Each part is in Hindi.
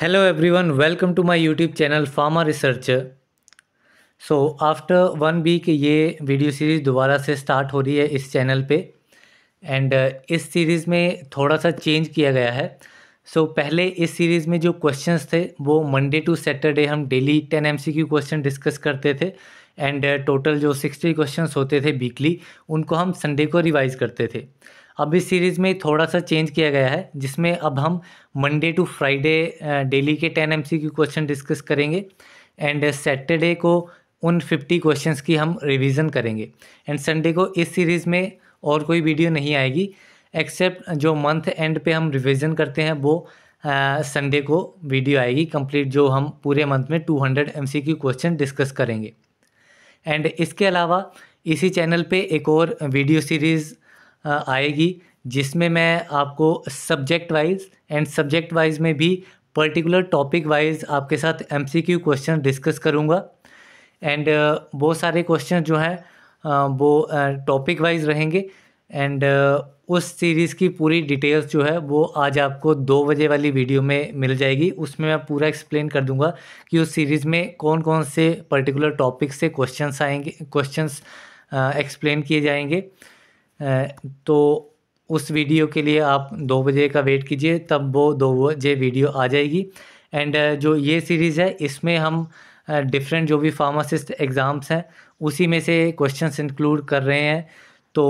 hello everyone welcome to my YouTube channel pharma research so after one week ये वीडियो सीरीज़ दोबारा से स्टार्ट हो रही है इस चैनल पे एंड uh, इस सीरीज़ में थोड़ा सा चेंज किया गया है सो so, पहले इस सीरीज़ में जो क्वेश्चंस थे वो मंडे टू सैटरडे हम daily ten M C question discuss करते थे एंड टोटल uh, जो सिक्सटी क्वेश्चन होते थे वीकली उनको हम संडे को रिवाइज़ करते थे अब इस सीरीज़ में थोड़ा सा चेंज किया गया है जिसमें अब हम मंडे टू फ्राइडे डेली के ten M C Q question discuss करेंगे एंड सैटरडे को उन फिफ्टी क्वेश्चंस की हम रिवीजन करेंगे एंड संडे को इस सीरीज़ में और कोई वीडियो नहीं आएगी एक्सेप्ट जो मंथ एंड पे हम रिवीजन करते हैं वो संडे को वीडियो आएगी कंप्लीट जो हम पूरे मंथ में 200 हंड्रेड एम क्वेश्चन डिस्कस करेंगे एंड इसके अलावा इसी चैनल पे एक और वीडियो सीरीज़ आएगी जिसमें मैं आपको subject wise and subject wise में भी पर्टिकुलर टॉपिक वाइज आपके साथ एमसीक्यू क्वेश्चन डिस्कस करूँगा एंड वो सारे क्वेश्चन जो हैं वो टॉपिक वाइज रहेंगे एंड उस सीरीज़ की पूरी डिटेल्स जो है वो आज आपको दो बजे वाली वीडियो में मिल जाएगी उसमें मैं पूरा एक्सप्लेन कर दूंगा कि उस सीरीज़ में कौन कौन से पर्टिकुलर टॉपिक से क्वेश्चंस आएंगे क्वेश्चंस एक्सप्लेन किए जाएंगे तो उस वीडियो के लिए आप दो बजे का वेट कीजिए तब वो दो बजे वीडियो आ जाएगी एंड जो ये सीरीज़ है इसमें हम डिफरेंट जो भी फार्मासिस्ट एग्ज़ाम्स हैं उसी में से क्वेश्चंस इंक्लूड कर रहे हैं तो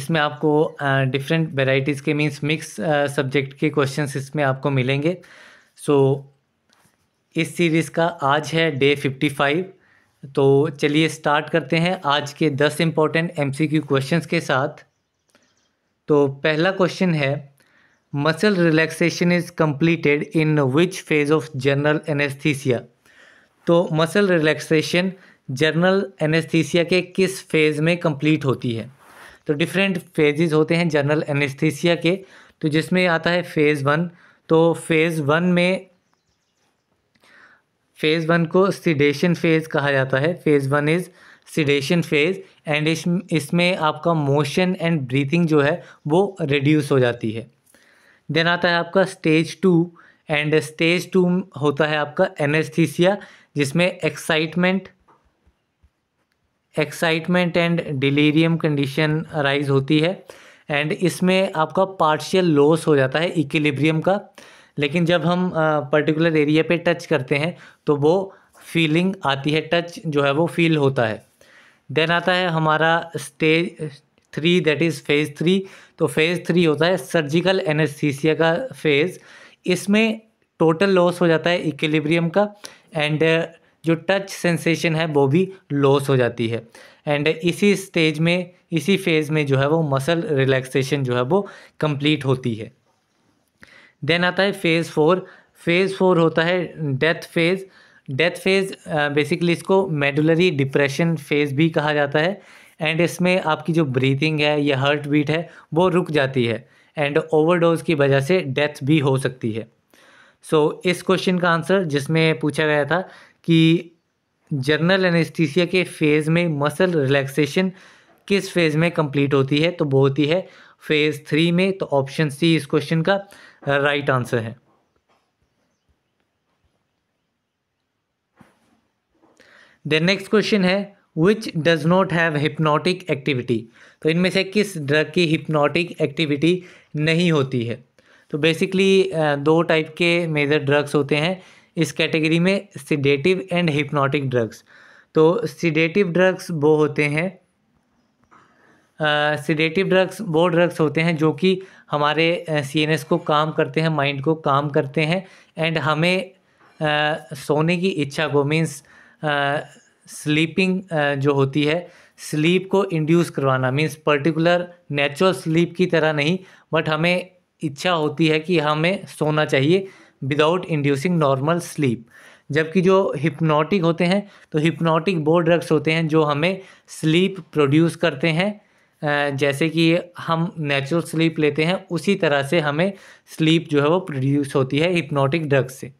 इसमें आपको डिफरेंट वेराइटीज़ के मीन्स मिक्स सब्जेक्ट के क्वेश्चंस इसमें आपको मिलेंगे सो so, इस सीरीज़ का आज है डे फिफ्टी फाइव तो चलिए स्टार्ट करते हैं आज के दस important M C Q question के साथ तो पहला क्वेश्चन है muscle relaxation is completed in which phase of general anaesthesia तो मसल रिलैक्सेशन जनरल एनेस्थीसिया के किस फेज़ में कंप्लीट होती है तो डिफरेंट फेजेस होते हैं जनरल एनेस्थीसिया के तो जिसमें आता है फेज़ वन तो फेज़ वन में फेज़ वन को सीडेशन फेज़ कहा जाता है phase one is sedation phase and इस इसमें आपका मोशन एंड ब्रीथिंग जो है वो रिड्यूस हो जाती है देन आता है आपका stage two and stage two होता है आपका एनेस्थीसिया जिसमें excitement excitement and delirium condition rise होती है एंड इसमें आपका पार्शियल लॉस हो जाता है इक्विलिब्रियम का लेकिन जब हम पर्टिकुलर एरिया पे टच करते हैं तो वो फीलिंग आती है टच जो है वो फील होता है देन आता है हमारा stage three that is phase three तो फेज़ थ्री होता है सर्जिकल एनेस्थीसिया का फेज़ इसमें टोटल लॉस हो जाता है इक्विलिब्रियम का एंड जो टच सेंसेशन है वो भी लॉस हो जाती है एंड इसी स्टेज में इसी फेज़ में जो है वो मसल रिलैक्सेशन जो है वो कंप्लीट होती है देन आता है फेज़ फोर फेज़ फोर होता है death phase death phase basically इसको मेडुलरी डिप्रेशन फेज़ भी कहा जाता है एंड इसमें आपकी जो ब्रीथिंग है या हार्ट बीट है वो रुक जाती है एंड ओवरडोज की वजह से डेथ भी हो सकती है सो so, इस क्वेश्चन का आंसर जिसमें पूछा गया था कि जर्नल एनेस्थीसिया के फेज़ में मसल रिलैक्सेशन किस फेज़ में कंप्लीट होती है तो वो होती है फेज़ थ्री में तो ऑप्शन सी इस क्वेश्चन का राइट आंसर है द नेक्स्ट क्वेश्चन है which does not have hypnotic activity तो इनमें से किस ड्रग की हिप्नोटिक एक्टिविटी नहीं होती है तो बेसिकली दो टाइप के मेजर ड्रग्स होते हैं इस कैटेगरी में सीडेटिव एंड हिप्नोटिक ड्रग्स तो सीडेटिव ड्रग्स वो होते हैं सीडेटिव ड्रग्स वो ड्रग्स होते हैं जो कि हमारे सी को काम करते हैं माइंड को काम करते हैं एंड हमें आ, सोने की इच्छा को मीन्स स्लीपिंग जो होती है स्लीप को इंड्यूस करवाना मीन्स पर्टिकुलर नेचुरल स्लीप की तरह नहीं बट हमें इच्छा होती है कि हमें सोना चाहिए विदाउट इंड्यूसिंग नॉर्मल स्लीप जबकि जो हिप्नोटिक होते हैं तो हिप्नोटिक वो ड्रग्स होते हैं जो हमें स्लीप प्रोड्यूस करते हैं जैसे कि हम नेचुरल स्लीप लेते हैं उसी तरह से हमें स्लीप जो है वो प्रोड्यूस होती है हिप्नोटिक ड्रग्स से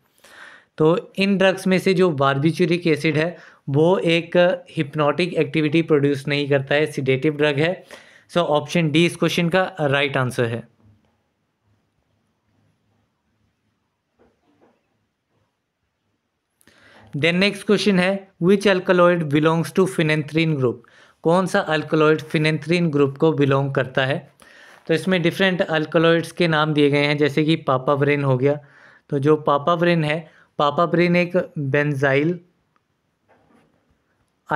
तो इन ड्रग्स में से जो बारबिचुरिक एसिड है वो एक हिप्नोटिक एक्टिविटी प्रोड्यूस नहीं करता है सिडेटिव ड्रग है सो ऑप्शन डी इस क्वेश्चन का राइट right आंसर है देन नेक्स्ट क्वेश्चन है which alkaloid belongs to phenanthrene group कौन सा अल्कोलॉइड फिनेंथ्रीन ग्रुप को बिलोंग करता है तो इसमें डिफरेंट अल्कोलॉइड्स के नाम दिए गए हैं जैसे कि पापाब्रेन हो गया तो जो पापाब्रेन है पापाब्रेन एक benzyl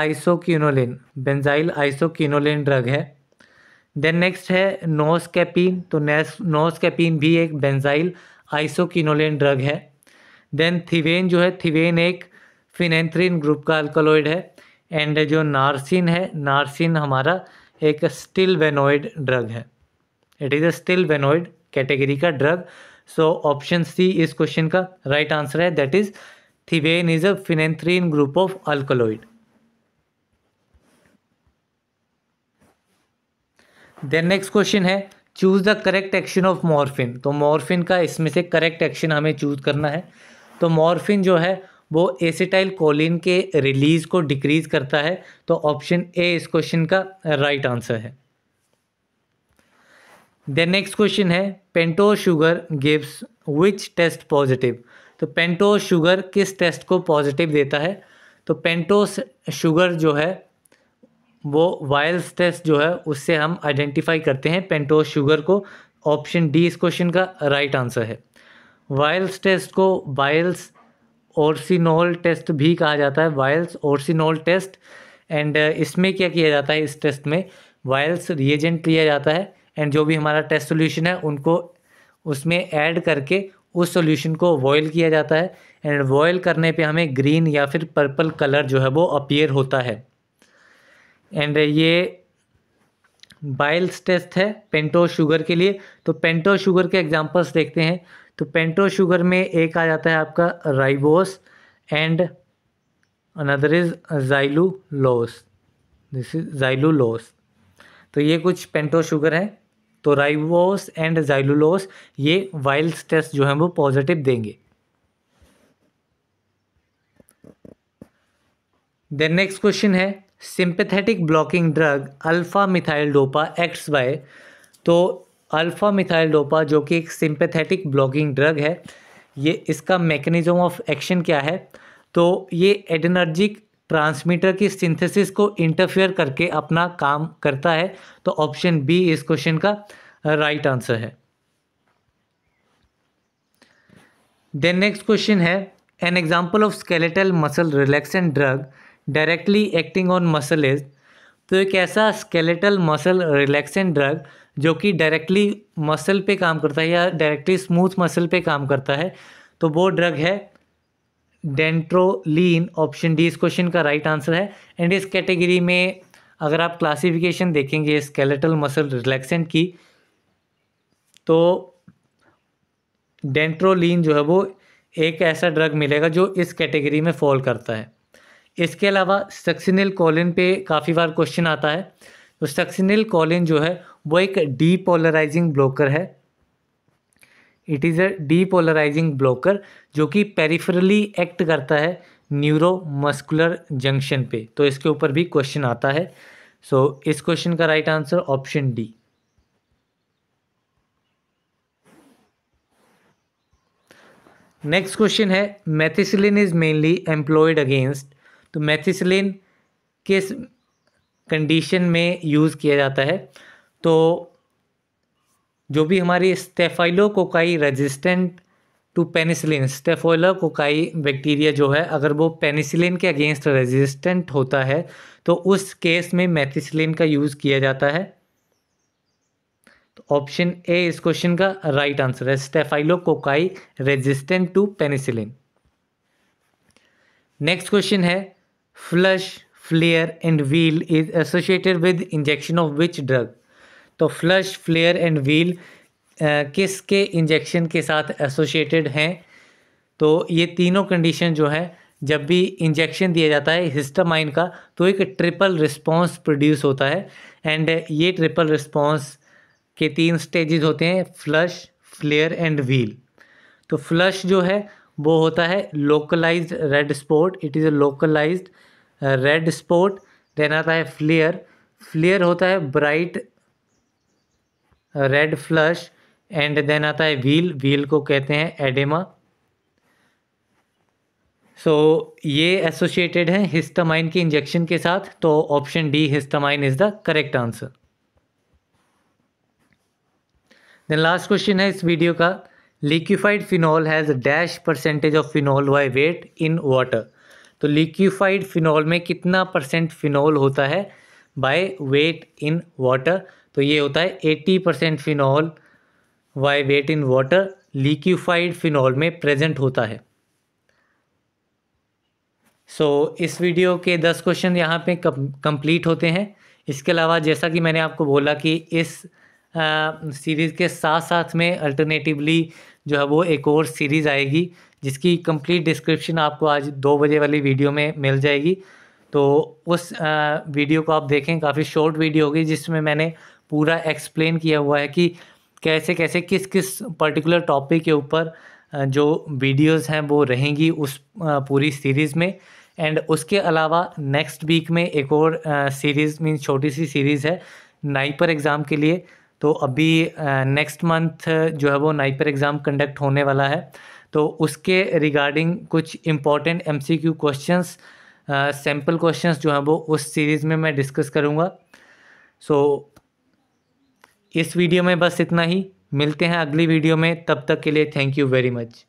isoquinoline benzyl isoquinoline drug है देन नेक्स्ट है नोस्कैपिन तो नोस्कैपिन भी एक बेंजाइल आइसोकिनोलिन ड्रग है देन थिवेन जो है थिवेन एक फिनेंथ्रीन ग्रुप का अल्कोलॉइड है एंड जो नारसिन है नारसिन हमारा एक स्टिल वेनोइड ड्रग है it is a stilbenoid category का ड्रग सो ऑप्शन सी इस क्वेश्चन का राइट right आंसर है that is thebaine is a phenanthrene group of अल्कोलोइड then next question है choose the correct action of morphine तो मॉर्फिन का इसमें से करेक्ट एक्शन हमें चूज करना है तो मॉर्फिन जो है वो एसिटाइल कोलिन के रिलीज को डिक्रीज करता है तो ऑप्शन ए इस क्वेश्चन का राइट right आंसर है द नेक्स्ट क्वेश्चन है pentose sugar gives which test positive तो पेंटो शुगर किस टेस्ट को पॉजिटिव देता है तो पेंटो शुगर जो है वो वायल्स टेस्ट जो है उससे हम आइडेंटिफाई करते हैं पेंटो शुगर को ऑप्शन डी इस क्वेश्चन का राइट right आंसर है वायल्स टेस्ट को वायल्स ओरसिनोल टेस्ट भी कहा जाता है Bial's orcinol test and uh, इसमें क्या किया जाता है इस टेस्ट में वायल्स रिएजेंट लिया जाता है एंड जो भी हमारा टेस्ट सोल्यूशन है उनको उसमें ऐड करके उस सोल्यूशन को बॉयल किया जाता है एंड बॉयल करने पे हमें ग्रीन या फिर पर्पल कलर जो है वो अपीयर होता है एंड uh, ये बाइल्स टेस्ट है पेंटो शुगर के लिए तो पेंटो शुगर के एग्जांपल्स देखते हैं तो पेंटो शुगर में एक आ जाता है आपका ribose and another is xylose this is xylose तो ये कुछ पेंटो शुगर है तो राइबोस एंड जाइलूलोस ये वाइल्स टेस्ट जो है वो पॉजिटिव देंगे देन नेक्स्ट क्वेश्चन है sympathetic blocking drug alpha methyldopa acts by तो अल्फ़ा मिथाइल डोपा जो कि एक सिंपैथेटिक ब्लॉकिंग ड्रग है ये इसका मैकेनिज्म ऑफ एक्शन क्या है तो ये एडनर्जिक ट्रांसमीटर की सिंथेसिस को इंटरफेयर करके अपना काम करता है तो ऑप्शन बी इस क्वेश्चन का राइट आंसर है देन नेक्स्ट क्वेश्चन है an example of skeletal muscle relaxant drug directly acting on muscle is तो एक ऐसा स्केलेटल मसल रिलैक्सेंट ड्रग जो कि डायरेक्टली मसल पे काम करता है या डायरेक्टली स्मूथ मसल पे काम करता है तो वो ड्रग है डेंट्रोलीन ऑप्शन डी इस क्वेश्चन का राइट आंसर है एंड इस कैटेगरी में अगर आप क्लासिफिकेशन देखेंगे स्केलेटल मसल रिलैक्सेंट की तो डेंट्रोलिन जो है वो एक ऐसा ड्रग मिलेगा जो इस कैटेगरी में फॉल करता है इसके अलावा सक्सिनिल कॉलिन पे काफ़ी बार क्वेश्चन आता है तो सक्सिनिल कॉलिन जो है वो एक डीपोलराइजिंग ब्लॉकर है it is a depolarising blocker जो कि पेरिफेरली एक्ट करता है न्यूरोमस्कुलर जंक्शन पे तो इसके ऊपर भी क्वेश्चन आता है सो so, इस क्वेश्चन का right answer option D next question है methicillin is mainly employed against तो मैथिसलिन किस कंडीशन में यूज़ किया जाता है तो जो भी हमारी staphylococci resistant to penicillin cocci bacteria जो है अगर वो पेनिसिलिन के अगेंस्ट रेजिस्टेंट होता है तो उस केस में मैथिसलिन का यूज़ किया जाता है तो ऑप्शन ए इस क्वेश्चन का राइट आंसर है staphylococci resistant to penicillin next question है flush flare and wheal is associated with injection of which drug तो फ्लश फ्लेयर एंड व्हील किसके इंजेक्शन के साथ एसोसिएटेड हैं तो ये तीनों कंडीशन जो है जब भी इंजेक्शन दिया जाता है हिस्टामाइन का तो एक ट्रिपल रिस्पांस प्रोड्यूस होता है एंड ये ट्रिपल रिस्पांस के तीन स्टेजेस होते हैं फ्लश फ्लेयर एंड व्हील तो फ्लश जो है वो होता है localised red spot it is a localised red spot then आता है फ्लेयर फ्लेयर होता है bright red flush and then आता है व्हील व्हील को कहते हैं एडेमा सो so, ये एसोसिएटेड है हिस्टामाइन के इंजेक्शन के साथ तो option D histamine is the correct answer then last question है इस वीडियो का liquefied phenol has dash percentage of phenol by weight in water तो लिक्विफाइड फिनॉल में कितना परसेंट फिनॉल होता है बाय वेट इन वाटर तो ये होता है eighty percent phenol by weight in water liquefied phenol में प्रेजेंट होता है सो so, इस वीडियो के दस क्वेश्चन यहाँ पे कंप्लीट होते हैं इसके अलावा जैसा कि मैंने आपको बोला कि इस सीरीज़ के साथ साथ में अल्टरनेटिवली जो है वो एक और सीरीज़ आएगी जिसकी कंप्लीट डिस्क्रिप्शन आपको आज दो बजे वाली वीडियो में मिल जाएगी तो उस वीडियो को आप देखें काफ़ी शॉर्ट वीडियो होगी जिसमें मैंने पूरा एक्सप्लेन किया हुआ है कि कैसे कैसे किस किस पर्टिकुलर टॉपिक के ऊपर जो वीडियोस हैं वो रहेंगी उस पूरी सीरीज़ में एंड उसके अलावा नेक्स्ट वीक में एक और सीरीज़ मीन छोटी सी सीरीज़ है नाइपर एग्ज़ाम के लिए तो अभी नेक्स्ट मंथ जो है वो नाइपर एग्ज़ाम कंडक्ट होने वाला है तो उसके रिगार्डिंग कुछ important M C Q question sample question जो हैं वो उस सीरीज़ में मैं डिस्कस करूँगा सो so, इस वीडियो में बस इतना ही मिलते हैं अगली वीडियो में तब तक के लिए थैंक यू वेरी मच